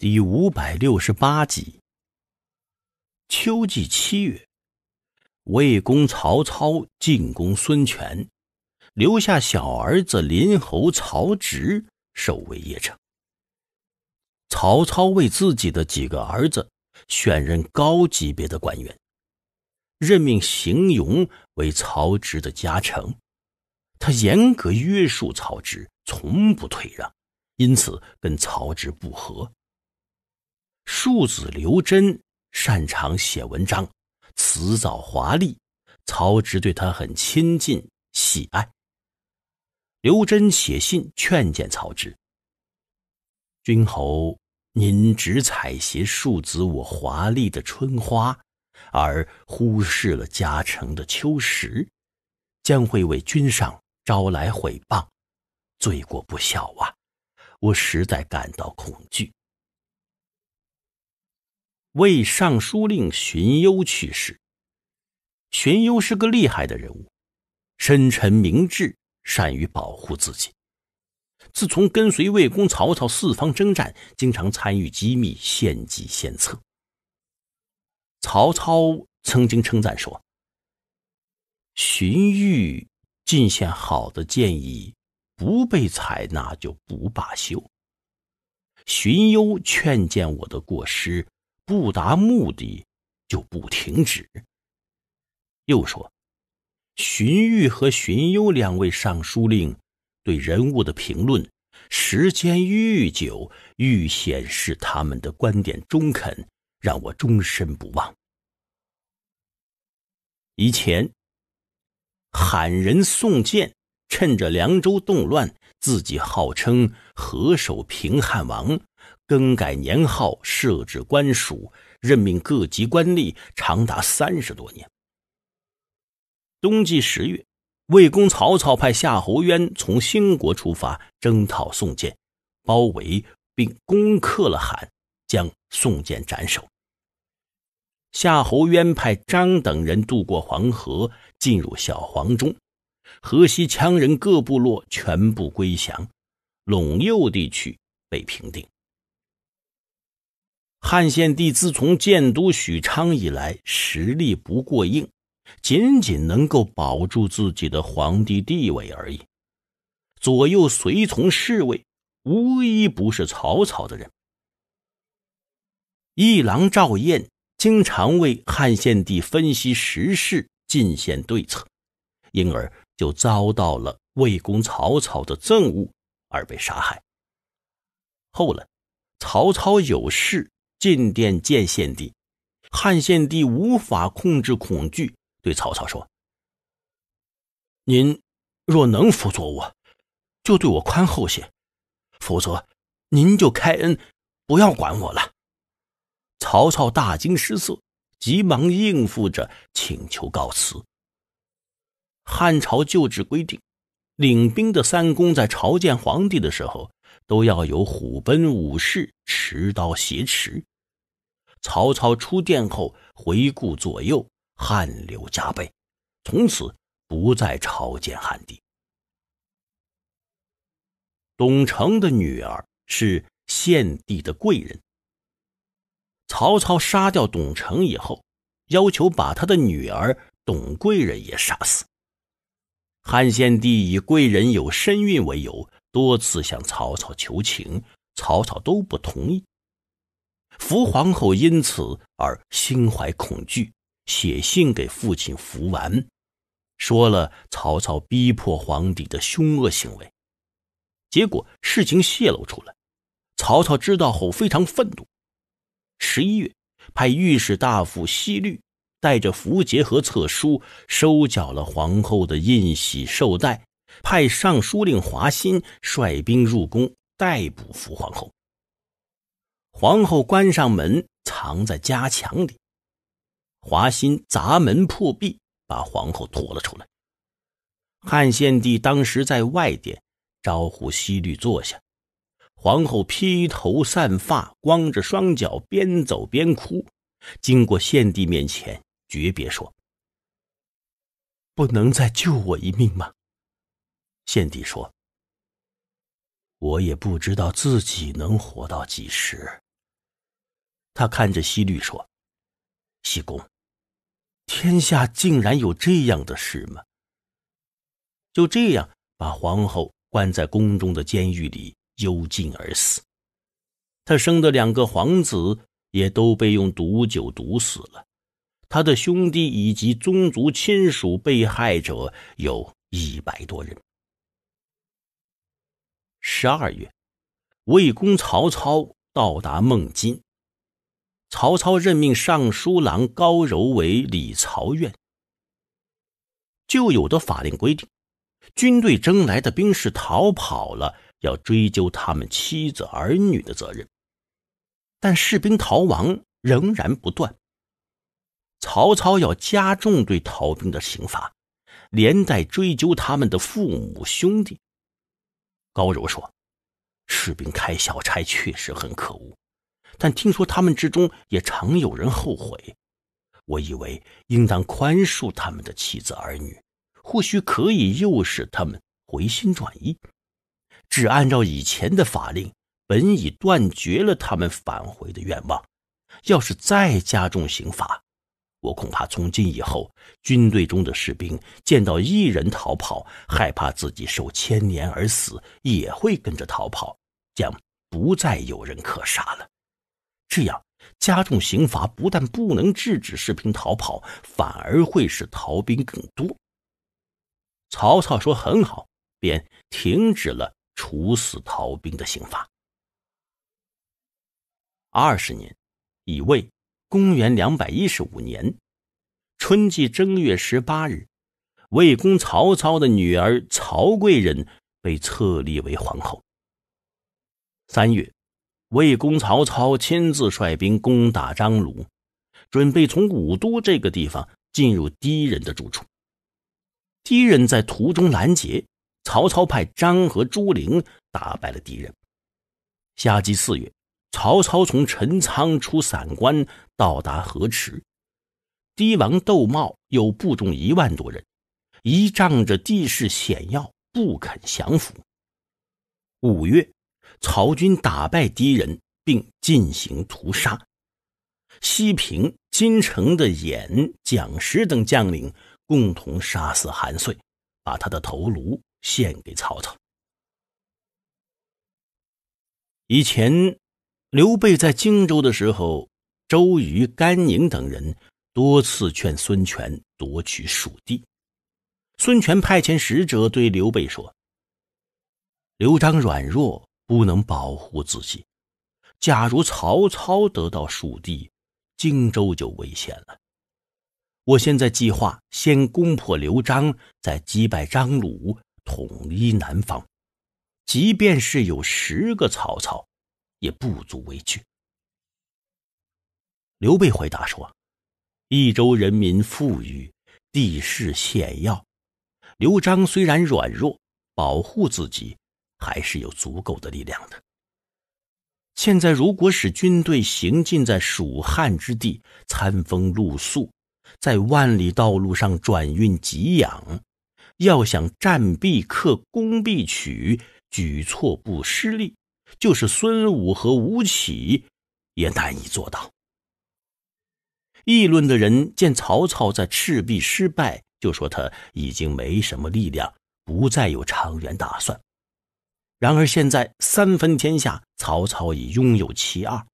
第五百六十八集。秋季七月，魏公曹操进攻孙权，留下小儿子临侯曹植守卫邺城。曹操为自己的几个儿子选任高级别的官员，任命邢勇为曹植的家臣，他严格约束曹植，从不退让，因此跟曹植不和。庶子刘桢擅长写文章，辞藻华丽。曹植对他很亲近喜爱。刘桢写信劝谏曹植：“君侯，您只采撷庶子我华丽的春花，而忽视了嘉诚的秋实，将会为君上招来毁谤，罪过不小啊！我实在感到恐惧。”魏尚书令荀攸去世。荀攸是个厉害的人物，深沉明智，善于保护自己。自从跟随魏公曹操四方征战，经常参与机密，献计献策。曹操曾经称赞说：“荀彧进献好的建议，不被采纳就不罢休。荀攸劝谏我的过失。”不达目的，就不停止。又说，荀彧和荀攸两位尚书令对人物的评论，时间愈久愈显示他们的观点中肯，让我终身不忘。以前喊人送剑，趁着凉州动乱，自己号称河守平汉王。更改年号，设置官署，任命各级官吏，长达三十多年。冬季十月，魏公曹操派夏侯渊从兴国出发，征讨宋建，包围并攻克了韩，将宋建斩首。夏侯渊派张等人渡过黄河，进入小黄中，河西羌人各部落全部归降，陇右地区被平定。汉献帝自从建都许昌以来，实力不过硬，仅仅能够保住自己的皇帝地位而已。左右随从侍卫无一不是曹操的人。一郎赵燕经常为汉献帝分析时事，进献对策，因而就遭到了魏公曹操的憎恶而被杀害。后来，曹操有事。进殿见献帝，汉献帝无法控制恐惧，对曹操说：“您若能辅佐我，就对我宽厚些；否则，您就开恩，不要管我了。”曹操大惊失色，急忙应付着请求告辞。汉朝旧制规定，领兵的三公在朝见皇帝的时候。都要有虎贲武士持刀挟持。曹操出殿后，回顾左右，汗流浃背，从此不再朝见汉帝。董承的女儿是献帝的贵人。曹操杀掉董承以后，要求把他的女儿董贵人也杀死。汉献帝以贵人有身孕为由。多次向曹操求情，曹操都不同意。伏皇后因此而心怀恐惧，写信给父亲伏完，说了曹操逼迫皇帝的凶恶行为。结果事情泄露出来，曹操知道后非常愤怒。十一月，派御史大夫西律带着符节和册书，收缴了皇后的印玺绶带。派尚书令华歆率兵入宫逮捕扶皇后，皇后关上门，藏在夹墙里。华歆砸门破壁，把皇后拖了出来。汉献帝当时在外殿招呼西律坐下，皇后披头散发，光着双脚，边走边哭，经过献帝面前，诀别说：“不能再救我一命吗？”献帝说：“我也不知道自己能活到几时。”他看着西律说：“西公，天下竟然有这样的事吗？”就这样，把皇后关在宫中的监狱里幽禁而死。他生的两个皇子也都被用毒酒毒死了。他的兄弟以及宗族亲属被害者有一百多人。十二月，魏公曹操到达孟津。曹操任命尚书郎高柔为礼曹院。旧有的法令规定，军队征来的兵士逃跑了，要追究他们妻子儿女的责任。但士兵逃亡仍然不断。曹操要加重对逃兵的刑罚，连带追究他们的父母兄弟。高柔说：“士兵开小差确实很可恶，但听说他们之中也常有人后悔。我以为应当宽恕他们的妻子儿女，或许可以诱使他们回心转意。只按照以前的法令，本已断绝了他们返回的愿望。要是再加重刑罚，”我恐怕从今以后，军队中的士兵见到一人逃跑，害怕自己受牵连而死，也会跟着逃跑，将不再有人可杀了。这样加重刑罚，不但不能制止士兵逃跑，反而会使逃兵更多。曹操说：“很好。”便停止了处死逃兵的刑罚。二十年，以魏。公元两百一十五年，春季正月十八日，魏公曹操的女儿曹贵人被册立为皇后。三月，魏公曹操亲自率兵攻打张鲁，准备从武都这个地方进入敌人的住处。敌人在途中拦截，曹操派张和朱灵打败了敌人。夏季四月。曹操从陈仓出散关，到达河池。堤王窦茂有步众一万多人，依仗着地势险要，不肯降服。五月，曹军打败敌人，并进行屠杀。西平金城的尹、蒋石等将领共同杀死韩遂，把他的头颅献给曹操。以前。刘备在荆州的时候，周瑜、甘宁等人多次劝孙权夺取蜀地。孙权派遣使者对刘备说：“刘璋软弱，不能保护自己。假如曹操得到蜀地，荆州就危险了。我现在计划先攻破刘璋，再击败张鲁，统一南方。即便是有十个曹操。”也不足为惧。”刘备回答说：“益州人民富裕，地势险要。刘璋虽然软弱，保护自己还是有足够的力量的。现在如果使军队行进在蜀汉之地，餐风露宿，在万里道路上转运给养，要想战必克，攻必取，举措不失利。”就是孙武和吴起，也难以做到。议论的人见曹操在赤壁失败，就说他已经没什么力量，不再有长远打算。然而现在三分天下，曹操已拥有其二，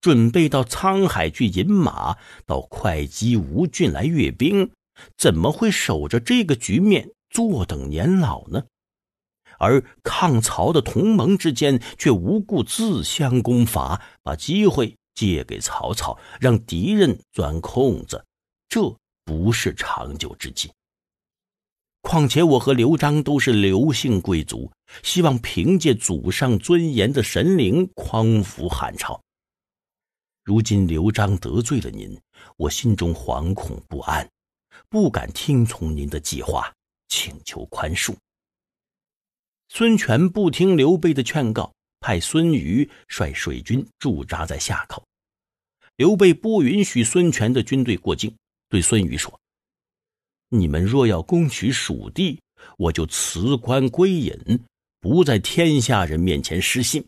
准备到沧海去饮马，到会稽吴郡来阅兵，怎么会守着这个局面坐等年老呢？而抗曹的同盟之间却无故自相攻伐，把机会借给曹操，让敌人钻空子，这不是长久之计。况且我和刘璋都是刘姓贵族，希望凭借祖上尊严的神灵匡扶汉朝。如今刘璋得罪了您，我心中惶恐不安，不敢听从您的计划，请求宽恕。孙权不听刘备的劝告，派孙瑜率水军驻扎在夏口。刘备不允许孙权的军队过境，对孙瑜说：“你们若要攻取蜀地，我就辞官归隐，不在天下人面前失信。”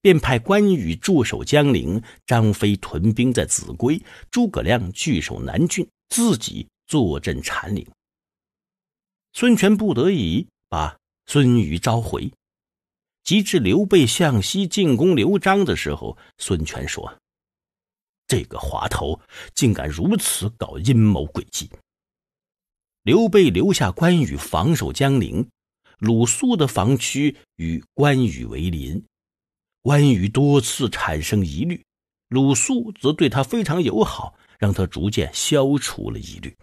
便派关羽驻守江陵，张飞屯兵在秭归，诸葛亮据守南郡，自己坐镇禅陵。孙权不得已把。孙瑜召回，及至刘备向西进攻刘璋的时候，孙权说：“这个滑头竟敢如此搞阴谋诡计。”刘备留下关羽防守江陵，鲁肃的防区与关羽为邻，关羽多次产生疑虑，鲁肃则对他非常友好，让他逐渐消除了疑虑。